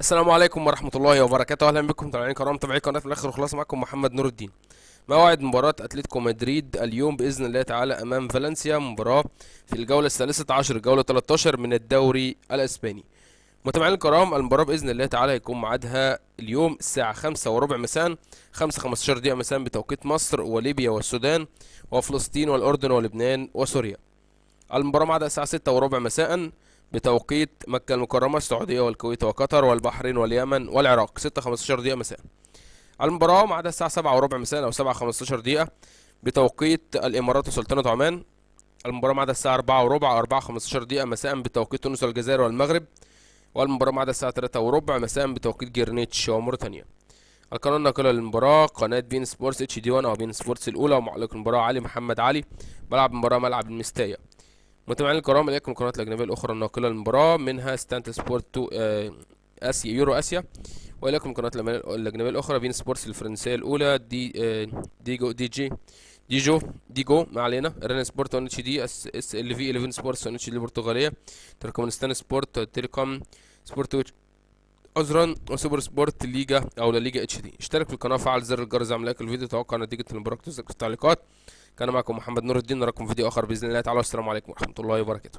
السلام عليكم ورحمة الله وبركاته أهلا بكم متابعين كرام متابعي قناة الآخر وخلاص معكم محمد نور الدين موعد مباراة أتلتيكو مدريد اليوم بإذن الله تعالى أمام فالنسيا مباراة في الجولة الثالثة عشر الجولة 13 من الدوري الأسباني متابعين الكرام المباراة بإذن الله تعالى هيكون ميعادها اليوم الساعة خمسة وربع مساء خمسة خمستاشر دقيقة مساء بتوقيت مصر وليبيا والسودان وفلسطين والأردن ولبنان وسوريا المباراة ميعادها الساعة ستة وربع مساء بتوقيت مكة المكرمة السعودية والكويت وقطر والبحرين واليمن والعراق 6 15 دقيقة مساء المباراة عدا الساعة 7 وربع مساء أو 7 15 دقيقة بتوقيت الإمارات وسلطنة عمان المباراة عدا الساعة 4 وربع 4 15 دقيقة مساء بتوقيت تونس والجزائر والمغرب والمباراة عدا الساعة 3 وربع مساء بتوقيت جرينيتش وموريتانيا القناة الناقلة للمباراة قناة بين سبورتس اتش دي 1 أو بين سبورتس الأولى ومعلق المباراة علي محمد علي ملعب المباراة ملعب المستاية متابعينا الكرام اليكم القنوات الاجنبيه الاخرى الناقله للمباراه منها ستانت سبورت تو آه، اسيا يورو اسيا واليكم القنوات الاجنبيه الاخرى بين سبورتس الفرنسيه الاولى دي آه، ديجو دي جي ديجو ديجو ما علينا رن سبورت ان اتش دي اس اس ال في 11 سبورتس ان اتش دي البرتغاليه تركمانستان سبورت تيليكوم سبورت عذرا وسوبر سبورت ليجا او ليجا اتش دي اشترك في القناه فعل زر الجرس زي لايك للفيديو توقع نتيجه المباراه في التعليقات كان معكم محمد نور الدين نراكم في فيديو اخر باذن الله تعالى السلام عليكم ورحمه الله وبركاته